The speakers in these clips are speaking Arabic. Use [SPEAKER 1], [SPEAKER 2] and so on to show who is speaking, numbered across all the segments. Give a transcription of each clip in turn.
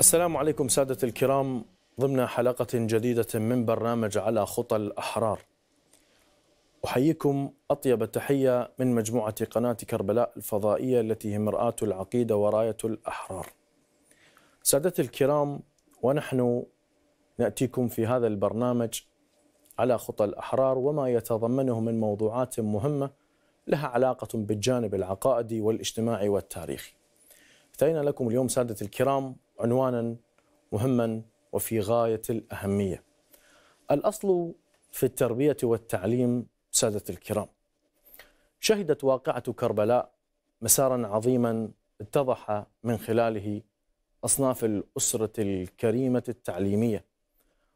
[SPEAKER 1] السلام عليكم سادة الكرام ضمن حلقة جديدة من برنامج على خطى الأحرار أحييكم أطيب التحية من مجموعة قناة كربلاء الفضائية التي هي مرآة العقيدة وراية الأحرار سادة الكرام ونحن نأتيكم في هذا البرنامج على خطى الأحرار وما يتضمنه من موضوعات مهمة لها علاقة بالجانب العقائدي والاجتماعي والتاريخي اتينا لكم اليوم سادة الكرام عنوانا مهما وفي غايه الاهميه. الاصل في التربيه والتعليم ساده الكرام. شهدت واقعه كربلاء مسارا عظيما اتضح من خلاله اصناف الاسره الكريمه التعليميه.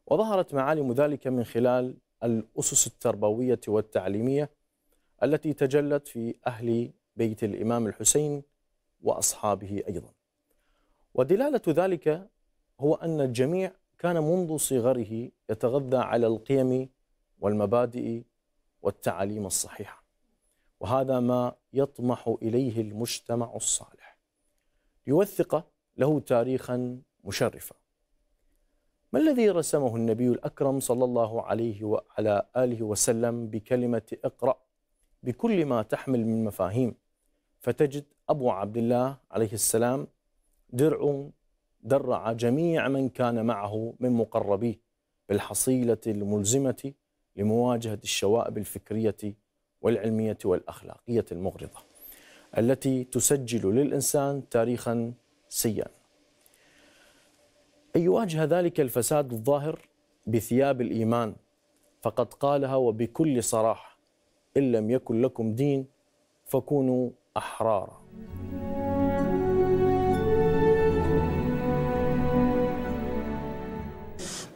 [SPEAKER 1] وظهرت معالم ذلك من خلال الاسس التربويه والتعليميه التي تجلت في اهل بيت الامام الحسين واصحابه ايضا. ودلالة ذلك هو أن الجميع كان منذ صغره يتغذى على القيم والمبادئ والتعاليم الصحيحة وهذا ما يطمح إليه المجتمع الصالح ليوثق له تاريخا مشرفا ما الذي رسمه النبي الأكرم صلى الله عليه وعلى آله وسلم بكلمة اقرأ بكل ما تحمل من مفاهيم فتجد أبو عبد الله عليه السلام درع درع جميع من كان معه من مقربيه بالحصيلة الملزمة لمواجهة الشوائب الفكرية والعلمية والأخلاقية المغرضة التي تسجل للإنسان تاريخا سيئا أن يواجه ذلك الفساد الظاهر بثياب الإيمان فقد قالها وبكل صراحة إن لم يكن لكم دين فكونوا أحرارا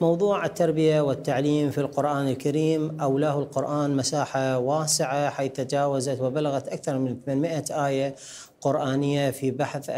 [SPEAKER 2] موضوع التربية والتعليم في القرآن الكريم أولاه القرآن مساحة واسعة حيث تجاوزت وبلغت أكثر من 800 آية قرآنية في بحث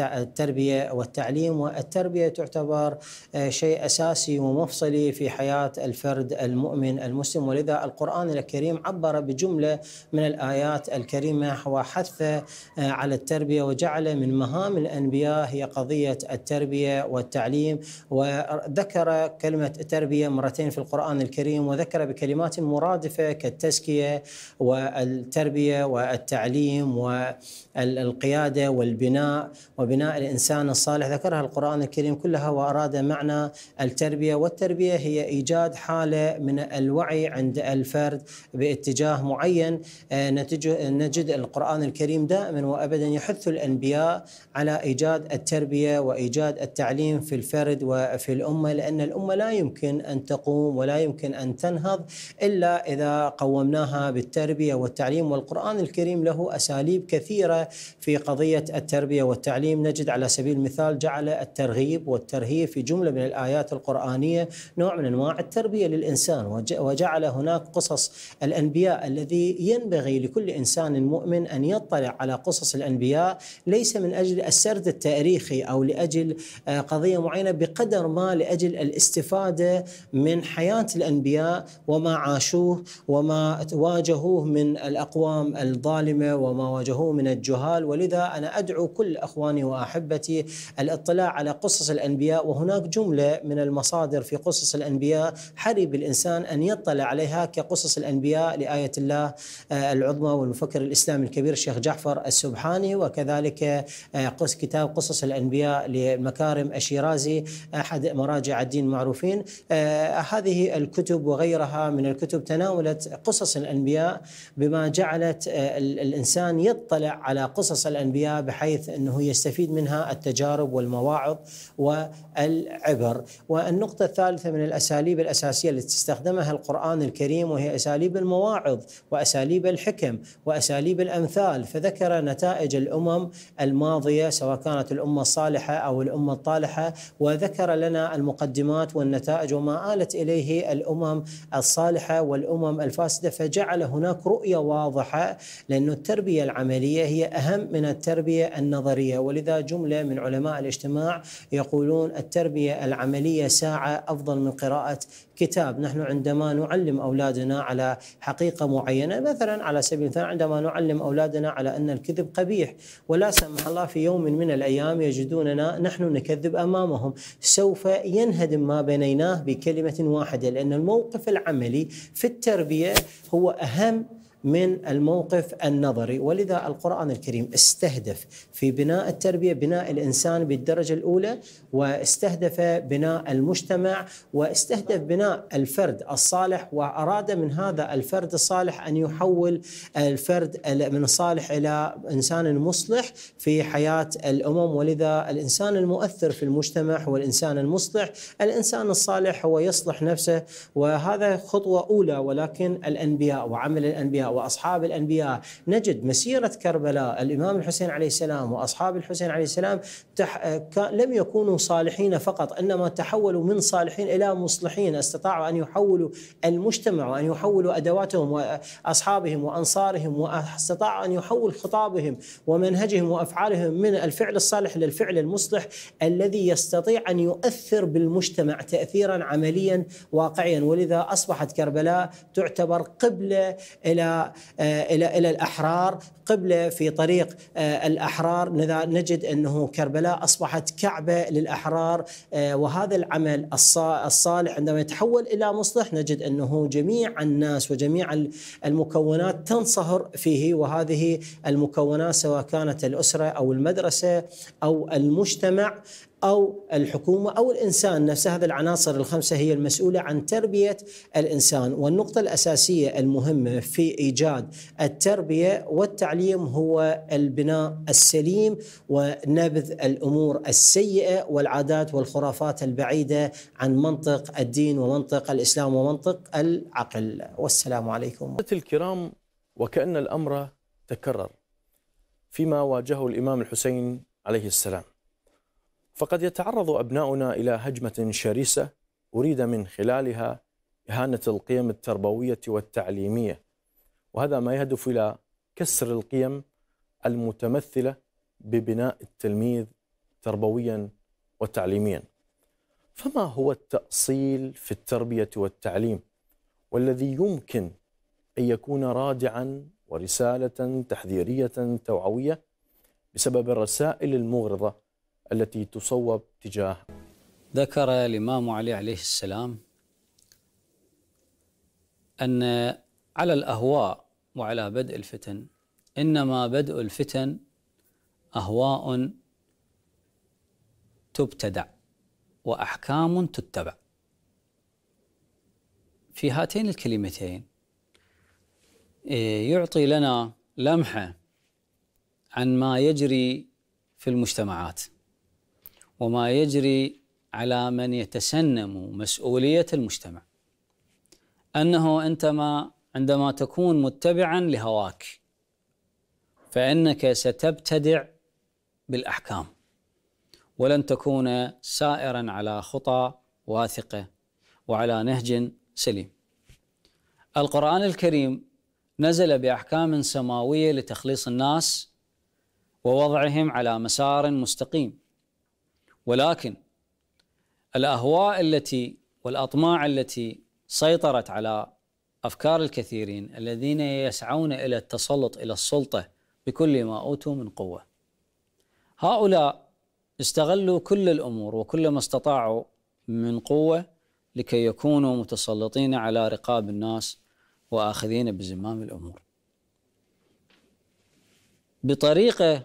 [SPEAKER 2] التربية والتعليم والتربية تعتبر آه، شيء أساسي ومفصلي في حياة الفرد المؤمن المسلم ولذا القرآن الكريم عبر بجملة من الآيات الكريمة وحث آه، على التربية وجعل من مهام الأنبياء هي قضية التربية والتعليم وذكر كلمة التربية مرتين في القرآن الكريم وذكر بكلمات مرادفة كالتزكية والتربية والتعليم وال القيادة والبناء وبناء الإنسان الصالح ذكرها القرآن الكريم كلها وأراد معنى التربية والتربية هي إيجاد حالة من الوعي عند الفرد باتجاه معين آه، نجد القرآن الكريم دائما وأبدا يحث الأنبياء على إيجاد التربية وإيجاد التعليم في الفرد وفي الأمة لأن الأمة لا يمكن أن تقوم ولا يمكن أن تنهض إلا إذا قومناها بالتربية والتعليم والقرآن الكريم له أساليب كثيرة في قضية التربية والتعليم نجد على سبيل المثال جعل الترغيب والترهيب في جملة من الآيات القرآنية نوع من أنواع التربية للإنسان وجعل هناك قصص الأنبياء الذي ينبغي لكل إنسان مؤمن أن يطلع على قصص الأنبياء ليس من أجل السرد التاريخي أو لأجل آه، قضية معينة بقدر ما لأجل الاستفادة من حياة الأنبياء وما عاشوه وما واجهوه من الأقوام الظالمة وما واجهوه من الجهال الجهال ولذا أنا أدعو كل أخواني وأحبتي الاطلاع على قصص الأنبياء وهناك جملة من المصادر في قصص الأنبياء حري بالإنسان أن يطلع عليها كقصص الأنبياء لآية الله آه، العظمى والمفكر الإسلامي الكبير الشيخ جعفر السبحاني وكذلك آه، قص كتاب قصص الأنبياء للمكارم الشيرازي أحد مراجع الدين معروفين آه، هذه الكتب وغيرها من الكتب تناولت قصص الأنبياء بما جعلت الإنسان يطلع على قصص الانبياء بحيث انه يستفيد منها التجارب والمواعظ والعبر. والنقطه الثالثه من الاساليب الاساسيه التي تستخدمها القران الكريم وهي اساليب المواعظ واساليب الحكم واساليب الامثال فذكر نتائج الامم الماضيه سواء كانت الامه الصالحه او الامه الطالحه وذكر لنا المقدمات والنتائج وما آلت اليه الامم الصالحه والامم الفاسده فجعل هناك رؤيه واضحه لانه التربيه العمليه هي الأهم من التربية النظرية ولذا جملة من علماء الاجتماع يقولون التربية العملية ساعة أفضل من قراءة كتاب نحن عندما نعلم أولادنا على حقيقة معينة مثلا على سبيل المثال عندما نعلم أولادنا على أن الكذب قبيح ولا سمح الله في يوم من الأيام يجدوننا نحن نكذب أمامهم سوف ينهدم ما بنيناه بكلمة واحدة لأن الموقف العملي في التربية هو أهم من الموقف النظري ولذا القرآن الكريم استهدف في بناء التربية بناء الإنسان بالدرجة الأولى واستهدف بناء المجتمع واستهدف بناء الفرد الصالح وأراد من هذا الفرد الصالح أن يحول الفرد من الصالح إلى إنسان مصلح في حياة الأمم ولذا الإنسان المؤثر في المجتمع هو الإنسان المصلح الإنسان الصالح هو يصلح نفسه وهذا خطوة أولى ولكن الأنبياء وعمل الأنبياء واصحاب الانبياء نجد مسيره كربلاء الامام الحسين عليه السلام واصحاب الحسين عليه السلام تح... لم يكونوا صالحين فقط انما تحولوا من صالحين الى مصلحين استطاعوا ان يحولوا المجتمع وان يحولوا ادواتهم واصحابهم وانصارهم واستطاعوا ان يحول خطابهم ومنهجهم وافعالهم من الفعل الصالح للفعل المصلح الذي يستطيع ان يؤثر بالمجتمع تاثيرا عمليا واقعيا ولذا اصبحت كربلاء تعتبر قبله الى آه، الى الى الاحرار قبله في طريق آه، الاحرار نجد انه كربلاء اصبحت كعبه للاحرار آه، وهذا العمل الصالح عندما يتحول الى مصلح نجد انه جميع الناس وجميع المكونات تنصهر فيه وهذه المكونات سواء كانت الاسره او المدرسه او المجتمع او الحكومه او الانسان نفسه هذه العناصر الخمسه هي المسؤوله عن تربيه الانسان والنقطه الاساسيه المهمه في ايجاد التربيه والتعليم هو البناء السليم ونبذ الامور السيئه والعادات والخرافات البعيده عن منطق الدين ومنطق الاسلام ومنطق
[SPEAKER 1] العقل والسلام عليكم. الكرام وكان الامر تكرر فيما واجهه الامام الحسين عليه السلام فقد يتعرض أبناؤنا إلى هجمة شرسة أريد من خلالها إهانة القيم التربوية والتعليمية وهذا ما يهدف إلى كسر القيم المتمثلة ببناء التلميذ تربويا وتعليميا فما هو التأصيل في التربية والتعليم والذي يمكن أن يكون رادعا ورسالة تحذيرية توعوية بسبب الرسائل المغرضة التي تصوب تجاه
[SPEAKER 3] ذكر الإمام علي عليه السلام أن على الأهواء وعلى بدء الفتن إنما بدء الفتن أهواء تبتدع وأحكام تتبع في هاتين الكلمتين إيه، يعطي لنا لمحة عن ما يجري في المجتمعات وما يجري على من يتسنم مسؤولية المجتمع أنه أنت ما عندما تكون متبعا لهواك فإنك ستبتدع بالأحكام ولن تكون سائرا على خطى واثقة وعلى نهج سليم القرآن الكريم نزل بأحكام سماوية لتخليص الناس ووضعهم على مسار مستقيم ولكن الاهواء التي والاطماع التي سيطرت على افكار الكثيرين الذين يسعون الى التسلط الى السلطه بكل ما اوتوا من قوه. هؤلاء استغلوا كل الامور وكل ما استطاعوا من قوه لكي يكونوا متسلطين على رقاب الناس واخذين بزمام الامور. بطريقه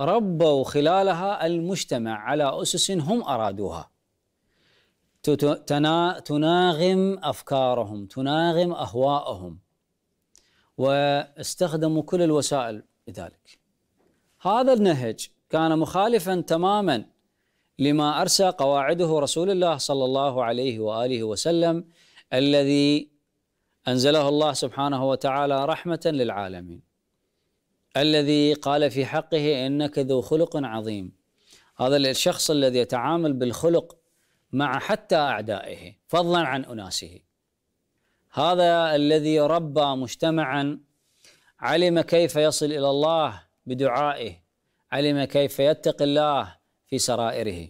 [SPEAKER 3] ربوا خلالها المجتمع على أسس هم أرادوها تناغم أفكارهم تناغم أهواءهم واستخدموا كل الوسائل لذلك هذا النهج كان مخالفا تماما لما أرسى قواعده رسول الله صلى الله عليه وآله وسلم الذي أنزله الله سبحانه وتعالى رحمة للعالمين الذي قال في حقه انك ذو خلق عظيم هذا الشخص الذي يتعامل بالخلق مع حتى اعدائه فضلا عن اناسه هذا الذي ربى مجتمعا علم كيف يصل الى الله بدعائه علم كيف يتقي الله في سرائره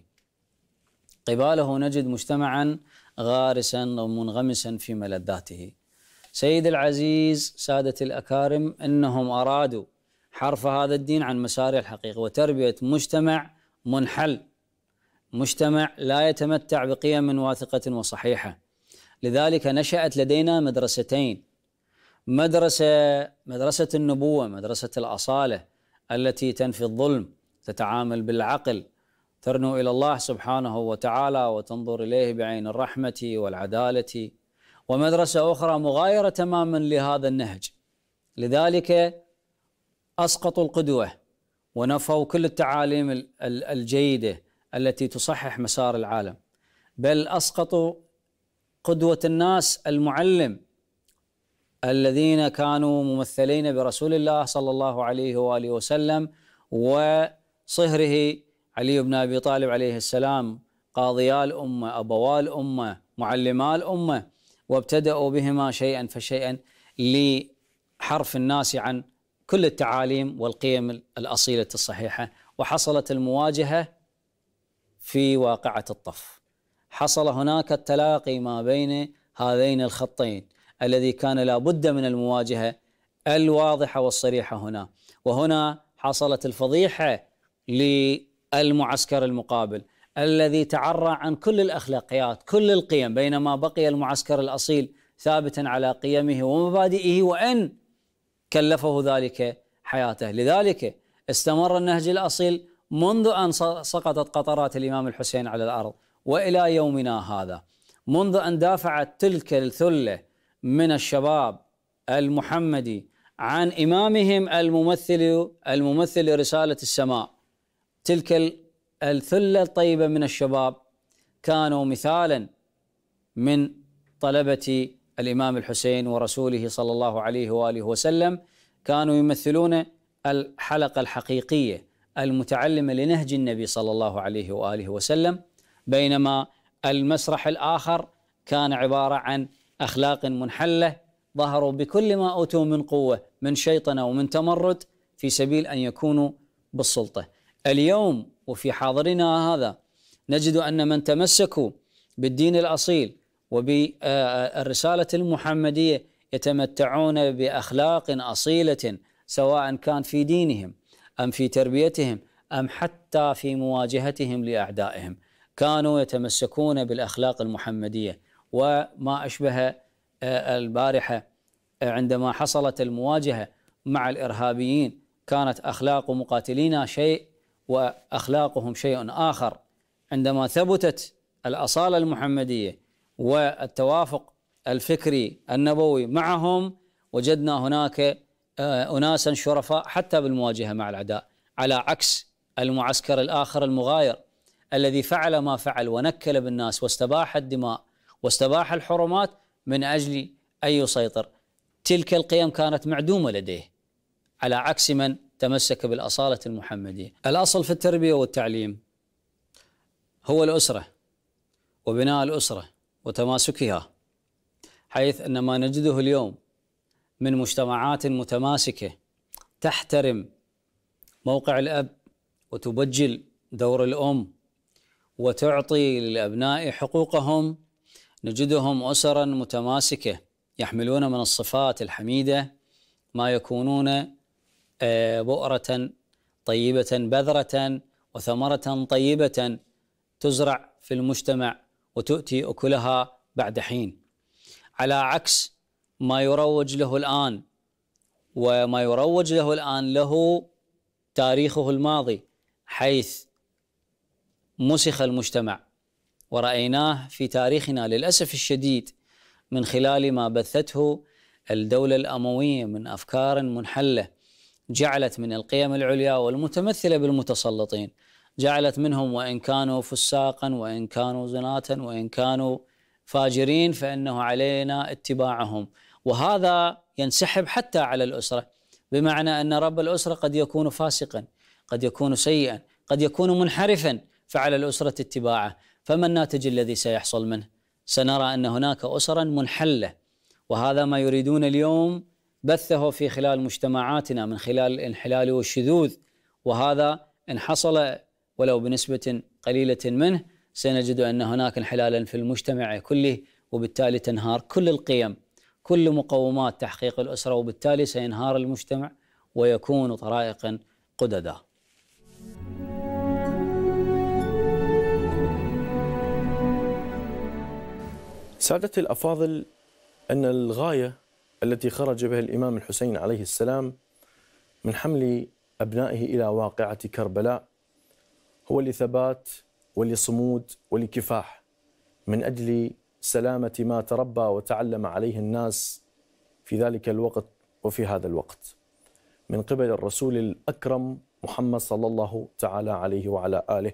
[SPEAKER 3] قباله نجد مجتمعا غارسا ومنغمسا في ملذاته سيد العزيز سادة الأكارم أنهم أرادوا حرف هذا الدين عن مساره الحقيقي وتربية مجتمع منحل مجتمع لا يتمتع بقيم واثقة وصحيحة لذلك نشأت لدينا مدرستين مدرسة مدرسة النبوة مدرسة الأصالة التي تنفي الظلم تتعامل بالعقل ترنو إلى الله سبحانه وتعالى وتنظر إليه بعين الرحمة والعدالة ومدرسة أخرى مغايرة تماما لهذا النهج لذلك اسقطوا القدوه ونفوا كل التعاليم الجيده التي تصحح مسار العالم بل اسقطوا قدوه الناس المعلم الذين كانوا ممثلين برسول الله صلى الله عليه واله وسلم وصهره علي بن ابي طالب عليه السلام قاضيا الامه ابوا الامه معلما الامه وابتدأوا بهما شيئا فشيئا لحرف الناس عن كل التعاليم والقيم الاصيله الصحيحه وحصلت المواجهه في واقعه الطف. حصل هناك التلاقي ما بين هذين الخطين الذي كان لابد من المواجهه الواضحه والصريحه هنا وهنا حصلت الفضيحه للمعسكر المقابل الذي تعرى عن كل الاخلاقيات كل القيم بينما بقي المعسكر الاصيل ثابتا على قيمه ومبادئه وان كلفه ذلك حياته لذلك استمر النهج الأصيل منذ أن سقطت قطرات الإمام الحسين على الأرض وإلى يومنا هذا منذ أن دافعت تلك الثلة من الشباب المحمدي عن إمامهم الممثل الممثل رسالة السماء تلك الثلة الطيبة من الشباب كانوا مثالا من طلبة الإمام الحسين ورسوله صلى الله عليه وآله وسلم كانوا يمثلون الحلقة الحقيقية المتعلمة لنهج النبي صلى الله عليه وآله وسلم بينما المسرح الآخر كان عبارة عن أخلاق منحلة ظهروا بكل ما أوتوا من قوة من شيطنة ومن تمرد في سبيل أن يكونوا بالسلطة اليوم وفي حاضرنا هذا نجد أن من تمسكوا بالدين الأصيل وبالرسالة المحمدية يتمتعون بأخلاق أصيلة سواء كان في دينهم أم في تربيتهم أم حتى في مواجهتهم لأعدائهم كانوا يتمسكون بالأخلاق المحمدية وما أشبه البارحة عندما حصلت المواجهة مع الإرهابيين كانت أخلاق مقاتلينا شيء وأخلاقهم شيء آخر عندما ثبتت الأصالة المحمدية والتوافق الفكري النبوي معهم وجدنا هناك آه، اناسا شرفاء حتى بالمواجهه مع العداء على عكس المعسكر الاخر المغاير الذي فعل ما فعل ونكل بالناس واستباح الدماء واستباح الحرمات من اجل ان يسيطر تلك القيم كانت معدومه لديه على عكس من تمسك بالاصاله المحمديه الاصل في التربيه والتعليم هو الاسره وبناء الاسره وتماسكها حيث أن ما نجده اليوم من مجتمعات متماسكة تحترم موقع الأب وتبجل دور الأم وتعطي للأبناء حقوقهم نجدهم أسرا متماسكة يحملون من الصفات الحميدة ما يكونون آه، بؤرة طيبة بذرة وثمرة طيبة تزرع في المجتمع وتؤتي أكلها بعد حين على عكس ما يروج له الآن وما يروج له الآن له تاريخه الماضي حيث مسخ المجتمع ورأيناه في تاريخنا للأسف الشديد من خلال ما بثته الدولة الأموية من أفكار منحلة جعلت من القيم العليا والمتمثلة بالمتسلطين جعلت منهم وإن كانوا فساقا وإن كانوا زناة وإن كانوا فاجرين فإنه علينا اتباعهم وهذا ينسحب حتى على الأسرة بمعنى أن رب الأسرة قد يكون فاسقا قد يكون سيئا قد يكون منحرفا فعلى الأسرة اتباعه فما الناتج الذي سيحصل منه سنرى أن هناك أسرا منحلة وهذا ما يريدون اليوم بثه في خلال مجتمعاتنا من خلال الانحلال والشذوذ وهذا إن حصل ولو بنسبة قليلة منه سنجد أن هناك انحلالا في المجتمع كله وبالتالي تنهار كل القيم كل مقومات تحقيق الأسرة وبالتالي سينهار المجتمع ويكون طرائقا
[SPEAKER 1] قددا سادتي الأفاضل أن الغاية التي خرج بها الإمام الحسين عليه السلام من حمل أبنائه إلى واقعة كربلاء هو لثبات ولصمود ولكفاح من اجل سلامه ما تربى وتعلم عليه الناس في ذلك الوقت وفي هذا الوقت من قبل الرسول الاكرم محمد صلى الله تعالى عليه وعلى اله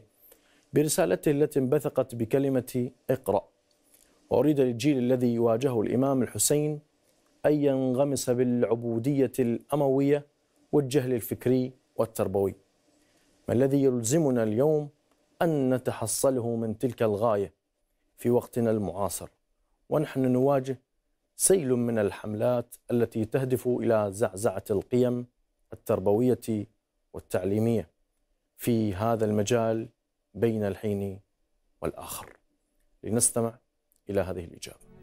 [SPEAKER 1] برسالته التي انبثقت بكلمه اقرا واريد للجيل الذي يواجهه الامام الحسين ان ينغمس بالعبوديه الامويه والجهل الفكري والتربوي ما الذي يلزمنا اليوم أن نتحصله من تلك الغاية في وقتنا المعاصر ونحن نواجه سيل من الحملات التي تهدف إلى زعزعة القيم التربوية والتعليمية في هذا المجال بين الحين والآخر لنستمع إلى هذه الإجابة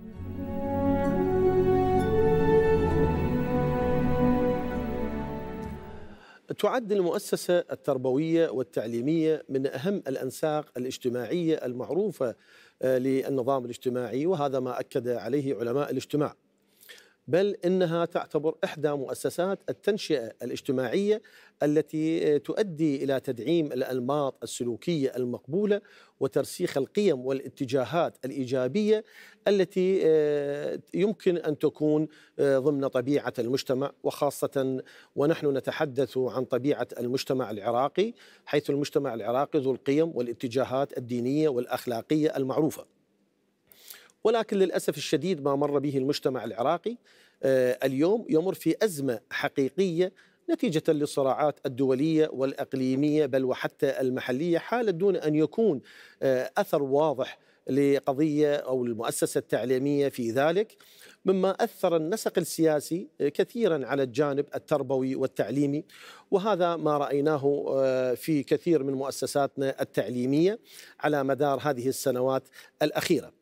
[SPEAKER 4] تعد المؤسسة التربوية والتعليمية من أهم الأنساق الاجتماعية المعروفة آه، للنظام الاجتماعي وهذا ما أكد عليه علماء الاجتماع بل انها تعتبر احدى مؤسسات التنشئه الاجتماعيه التي تؤدي الى تدعيم الانماط السلوكيه المقبوله وترسيخ القيم والاتجاهات الايجابيه التي آه، يمكن ان تكون آه، ضمن طبيعه المجتمع وخاصه ونحن نتحدث عن طبيعه المجتمع العراقي حيث المجتمع العراقي ذو القيم والاتجاهات الدينيه والاخلاقيه المعروفه. ولكن للاسف الشديد ما مر به المجتمع العراقي آه، اليوم يمر في ازمه حقيقيه نتيجة للصراعات الدولية والأقليمية بل وحتى المحلية حالة دون أن يكون آه، أثر واضح لقضية أو المؤسسة التعليمية في ذلك مما أثر النسق السياسي آه، كثيرا على الجانب التربوي والتعليمي وهذا ما رأيناه في كثير من مؤسساتنا التعليمية على مدار هذه السنوات الأخيرة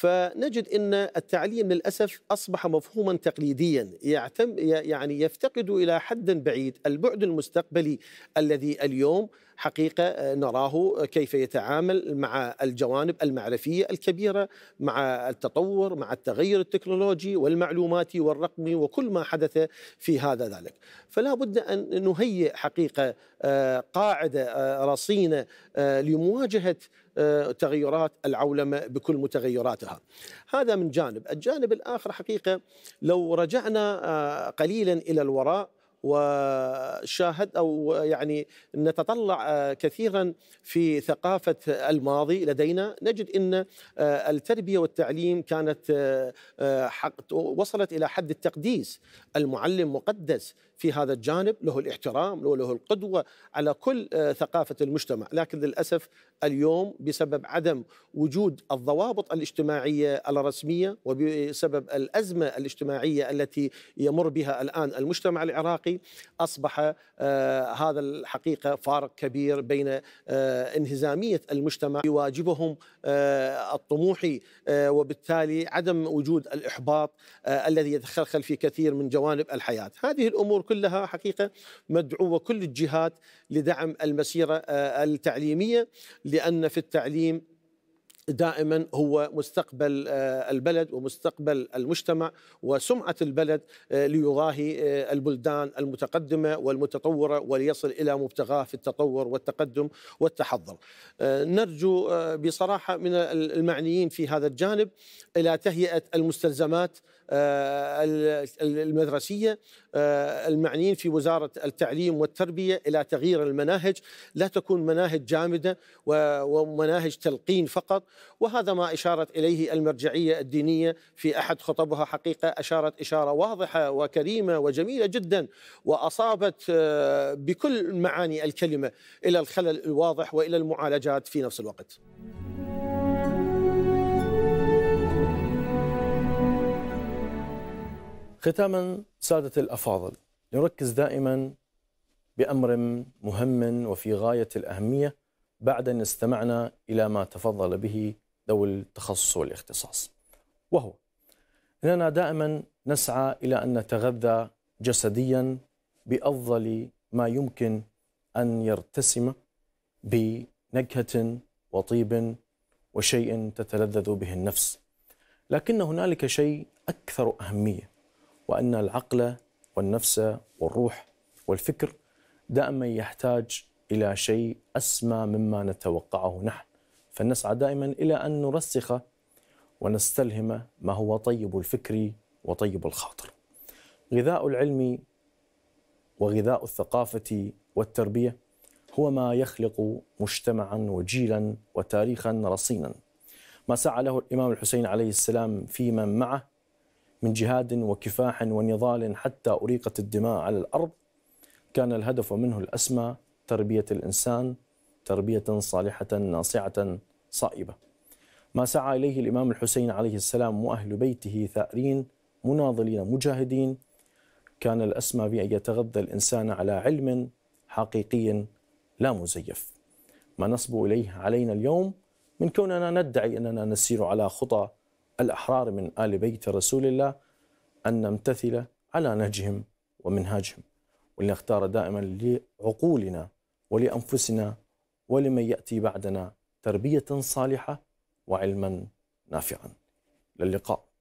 [SPEAKER 4] فنجد ان التعليم للاسف اصبح مفهوما تقليديا يعتم يعني يفتقد الى حد بعيد البعد المستقبلي الذي اليوم حقيقه آه، نراه آه، كيف يتعامل مع الجوانب المعرفيه الكبيره مع التطور مع التغير التكنولوجي والمعلوماتي والرقمي وكل ما حدث في هذا ذلك فلا بد ان نهيئ حقيقه آه، قاعده رصينه لمواجهه آه، تغيرات العولمه بكل متغيراتها. هذا من جانب، الجانب الاخر حقيقه لو رجعنا آه، قليلا الى الوراء وشاهد او يعني نتطلع آه، كثيرا في ثقافه الماضي لدينا نجد ان آه، التربيه والتعليم كانت آه، وصلت الى حد التقديس المعلم مقدس في هذا الجانب له الاحترام له القدوة على كل ثقافة المجتمع لكن للأسف اليوم بسبب عدم وجود الضوابط الاجتماعية الرسمية وبسبب الأزمة الاجتماعية التي يمر بها الآن المجتمع العراقي العراقي اصبح آه، هذا الحقيقه فارق كبير بين آه، انهزاميه المجتمع يواجبهم آه، الطموحي وبالتالي عدم وجود الاحباط الذي يتخلخل في كثير من جوانب الحياه، هذه الامور كلها حقيقه مدعوه كل الجهات لدعم المسيره التعليميه لان في التعليم دائما هو مستقبل آه، البلد ومستقبل المجتمع وسمعه البلد آه، ليضاهي آه، البلدان المتقدمه والمتطوره وليصل الى مبتغاه في التطور والتقدم والتحضر. نرجو بصراحه من المعنيين في هذا الجانب الى تهيئه المستلزمات آه، المدرسية آه، المعنيين في وزارة التعليم والتربية إلى تغيير المناهج لا تكون مناهج جامدة ومناهج تلقين فقط وهذا ما أشارت إليه المرجعية الدينية في أحد خطبها حقيقة أشارت إشارة واضحة وكريمة وجميلة جدا وأصابت آه، بكل معاني الكلمة إلى الخلل الواضح وإلى المعالجات في نفس الوقت
[SPEAKER 1] ختاما سادة الأفاضل نركز دائما بأمر مهم وفي غاية الأهمية بعد أن استمعنا إلى ما تفضل به ذوي التخصص والاختصاص وهو أننا دائما نسعى إلى أن نتغذى جسديا بأفضل ما يمكن أن يرتسم بنكهة وطيب وشيء تتلذذ به النفس لكن هنالك شيء أكثر أهمية وأن العقل والنفس والروح والفكر دائما يحتاج إلى شيء أسمى مما نتوقعه نحن فنسعى دائما إلى أن نرسخ ونستلهم ما هو طيب الفكر وطيب الخاطر غذاء العلم وغذاء الثقافة والتربية هو ما يخلق مجتمعا وجيلا وتاريخا رصينا ما سعى له الإمام الحسين عليه السلام في من معه من جهاد وكفاح ونضال حتى أريقت الدماء على الأرض كان الهدف منه الأسمى تربية الإنسان تربية صالحة ناصعة صائبة ما سعى إليه الإمام الحسين عليه السلام وأهل بيته ثائرين مناضلين مجاهدين كان الأسمى بأن يتغذى الإنسان على علم حقيقي لا مزيف ما نصب إليه علينا اليوم من كوننا ندعي أننا نسير على خطى الأحرار من آل بيت رسول الله أن نمتثل على نهجهم ومنهاجهم ولنختار دائما لعقولنا ولأنفسنا ولمن يأتي بعدنا تربية صالحة وعلما نافعا للقاء